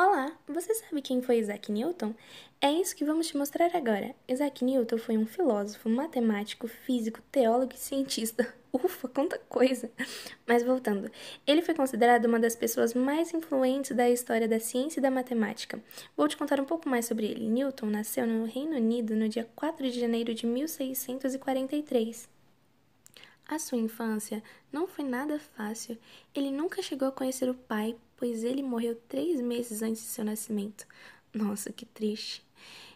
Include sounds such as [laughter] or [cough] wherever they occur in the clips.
Olá, você sabe quem foi Isaac Newton? É isso que vamos te mostrar agora. Isaac Newton foi um filósofo, matemático, físico, teólogo e cientista. [laughs] Ufa, quanta coisa! Mas voltando, ele foi considerado uma das pessoas mais influentes da história da ciência e da matemática. Vou te contar um pouco mais sobre ele. Newton nasceu no Reino Unido no dia 4 de janeiro de 1643. A sua infância não foi nada fácil. Ele nunca chegou a conhecer o pai, pois ele morreu três meses antes de seu nascimento. Nossa, que triste.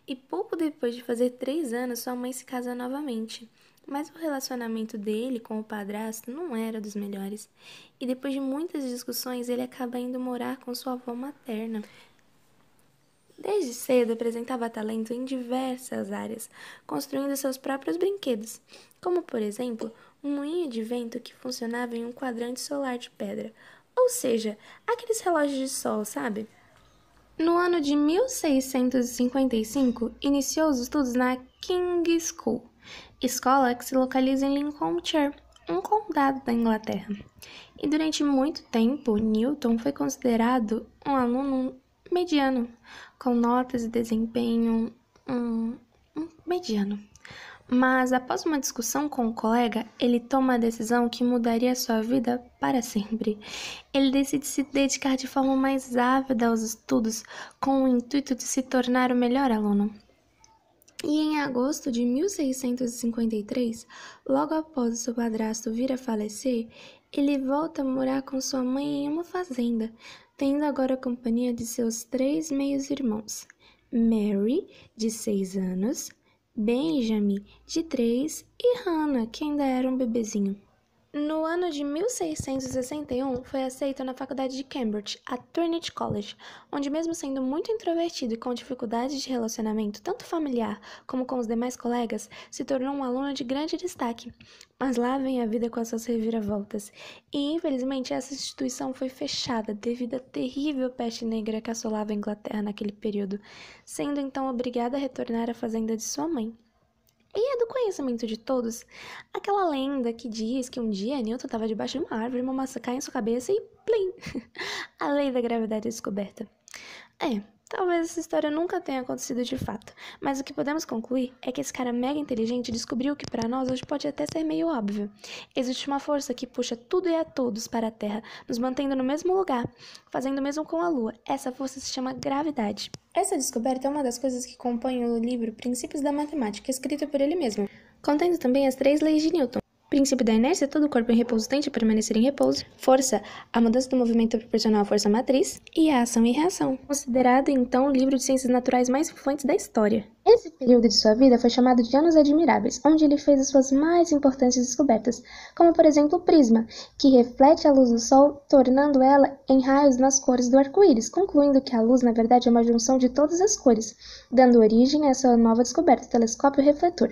E pouco depois de fazer três anos, sua mãe se casa novamente. Mas o relacionamento dele com o padrasto não era dos melhores. E depois de muitas discussões, ele acaba indo morar com sua avó materna. Desde cedo apresentava talento em diversas áreas, construindo seus próprios brinquedos, como por exemplo um moinho de vento que funcionava em um quadrante solar de pedra, ou seja, aqueles relógios de sol, sabe? No ano de 1655, iniciou os estudos na King School, escola que se localiza em Lincolnshire, um condado da Inglaterra. E durante muito tempo, Newton foi considerado um aluno mediano, com notas e desempenho hum, hum, mediano. Mas após uma discussão com um colega, ele toma a decisão que mudaria sua vida para sempre. Ele decide se dedicar de forma mais ávida aos estudos, com o intuito de se tornar o melhor aluno. E em agosto de 1653, logo após seu padrasto vir a falecer, ele volta a morar com sua mãe em uma fazenda, tendo agora a companhia de seus três meios-irmãos, Mary, de seis anos, Benjamin, de três, e Hannah, que ainda era um bebezinho. No ano de 1661, foi aceito na faculdade de Cambridge, a Trinity College, onde, mesmo sendo muito introvertido e com dificuldades de relacionamento, tanto familiar como com os demais colegas, se tornou um aluno de grande destaque. Mas lá vem a vida com as suas reviravoltas, e infelizmente essa instituição foi fechada devido à terrível peste negra que assolava a Inglaterra naquele período, sendo então obrigada a retornar à fazenda de sua mãe. E é do conhecimento de todos aquela lenda que diz que um dia Newton estava debaixo de uma árvore, uma maçã cai em sua cabeça e plim! [laughs] a lei da gravidade é descoberta. É, Talvez essa história nunca tenha acontecido de fato, mas o que podemos concluir é que esse cara mega inteligente descobriu que para nós hoje pode até ser meio óbvio. Existe uma força que puxa tudo e a todos para a Terra, nos mantendo no mesmo lugar, fazendo o mesmo com a Lua. Essa força se chama gravidade. Essa descoberta é uma das coisas que compõem o livro Princípios da Matemática, escrito por ele mesmo, contendo também as três leis de Newton princípio da inércia, todo o corpo em repouso tende a permanecer em repouso. Força, a mudança do movimento é proporcional à força matriz. E a ação e reação, considerado então o livro de ciências naturais mais influente da história. Esse período de sua vida foi chamado de Anos Admiráveis, onde ele fez as suas mais importantes descobertas, como por exemplo o prisma, que reflete a luz do sol, tornando ela em raios nas cores do arco-íris, concluindo que a luz na verdade é uma junção de todas as cores, dando origem a essa nova descoberta, o telescópio refletor.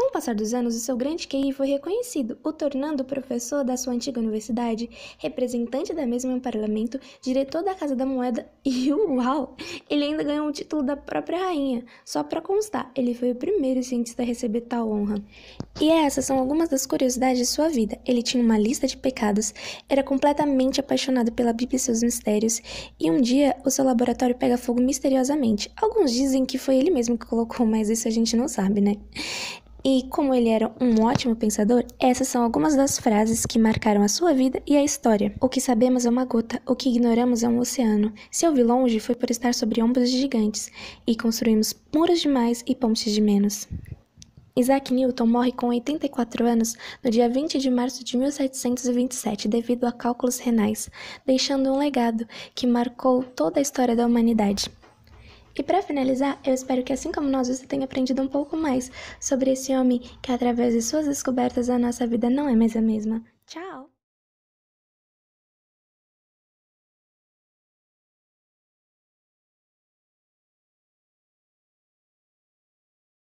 Com o passar dos anos, o seu grande QI foi reconhecido, o tornando professor da sua antiga universidade, representante da mesma um parlamento, diretor da Casa da Moeda e, [laughs] uau, ele ainda ganhou o título da própria rainha. Só para constar, ele foi o primeiro cientista a receber tal honra. E essas são algumas das curiosidades de sua vida. Ele tinha uma lista de pecados, era completamente apaixonado pela Bíblia e seus mistérios, e um dia o seu laboratório pega fogo misteriosamente. Alguns dizem que foi ele mesmo que colocou, mas isso a gente não sabe, né? E como ele era um ótimo pensador, essas são algumas das frases que marcaram a sua vida e a história. O que sabemos é uma gota, o que ignoramos é um oceano. Se eu vi longe foi por estar sobre ombros de gigantes, e construímos muros de mais e pontes de menos. Isaac Newton morre com 84 anos no dia 20 de março de 1727 devido a cálculos renais, deixando um legado que marcou toda a história da humanidade. E para finalizar, eu espero que assim como nós você tenha aprendido um pouco mais sobre esse homem que através de suas descobertas a nossa vida não é mais a mesma. Tchau.